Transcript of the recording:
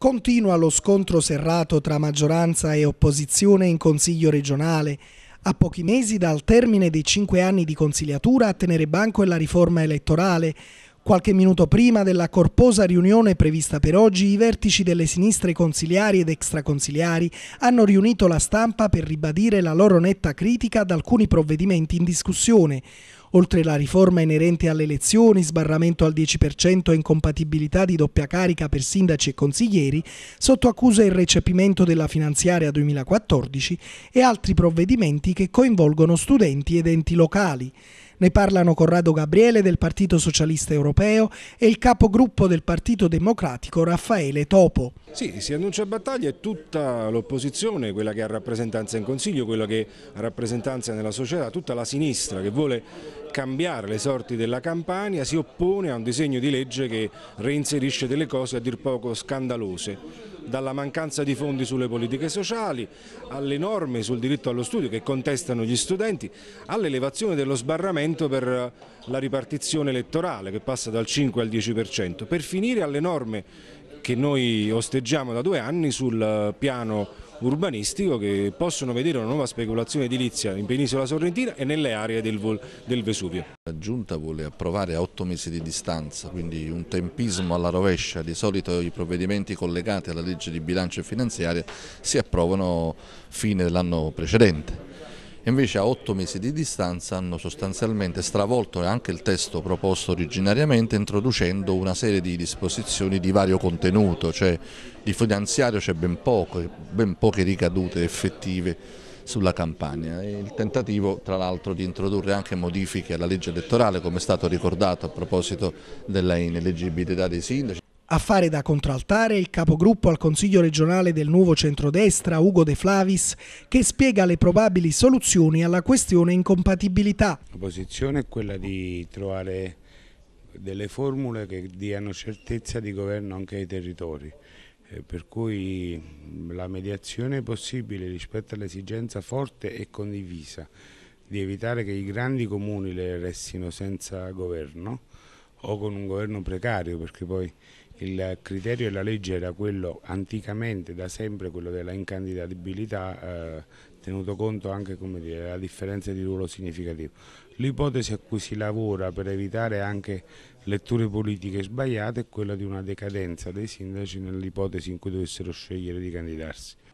Continua lo scontro serrato tra maggioranza e opposizione in Consiglio regionale, a pochi mesi dal termine dei cinque anni di consigliatura a tenere banco è la riforma elettorale. Qualche minuto prima della corposa riunione prevista per oggi, i vertici delle sinistre consiliari ed extraconsiliari hanno riunito la stampa per ribadire la loro netta critica ad alcuni provvedimenti in discussione. Oltre la riforma inerente alle elezioni, sbarramento al 10% e incompatibilità di doppia carica per sindaci e consiglieri, sotto accusa il recepimento della finanziaria 2014 e altri provvedimenti che coinvolgono studenti ed enti locali. Ne parlano Corrado Gabriele del Partito Socialista Europeo e il capogruppo del Partito Democratico Raffaele Topo. Sì, si annuncia battaglia e tutta l'opposizione, quella che ha rappresentanza in Consiglio, quella che ha rappresentanza nella società, tutta la sinistra che vuole cambiare le sorti della Campania si oppone a un disegno di legge che reinserisce delle cose a dir poco scandalose dalla mancanza di fondi sulle politiche sociali, alle norme sul diritto allo studio che contestano gli studenti, all'elevazione dello sbarramento per eh, la ripartizione elettorale che passa dal 5 al 10%, per finire alle norme che noi osteggiamo da due anni sul eh, piano urbanistico che possono vedere una nuova speculazione edilizia in penisola sorrentina e nelle aree del, del Vesuvio. Giunta vuole approvare a otto mesi di distanza, quindi un tempismo alla rovescia. Di solito i provvedimenti collegati alla legge di bilancio e finanziaria si approvano fine dell'anno precedente. Invece a otto mesi di distanza hanno sostanzialmente stravolto anche il testo proposto originariamente introducendo una serie di disposizioni di vario contenuto, cioè di finanziario c'è ben poco, ben poche ricadute effettive sulla campagna. Il tentativo tra l'altro di introdurre anche modifiche alla legge elettorale come è stato ricordato a proposito della ineleggibilità dei sindaci. A fare da contraltare il capogruppo al Consiglio regionale del nuovo centrodestra, Ugo De Flavis, che spiega le probabili soluzioni alla questione incompatibilità. La posizione è quella di trovare delle formule che diano certezza di governo anche ai territori eh, per cui la mediazione è possibile rispetto all'esigenza forte e condivisa di evitare che i grandi comuni le restino senza governo o con un governo precario, perché poi il criterio e la legge era quello anticamente, da sempre, quello della incandidabilità, eh, tenuto conto anche dire, della differenza di ruolo significativo. L'ipotesi a cui si lavora per evitare anche letture politiche sbagliate è quella di una decadenza dei sindaci nell'ipotesi in cui dovessero scegliere di candidarsi.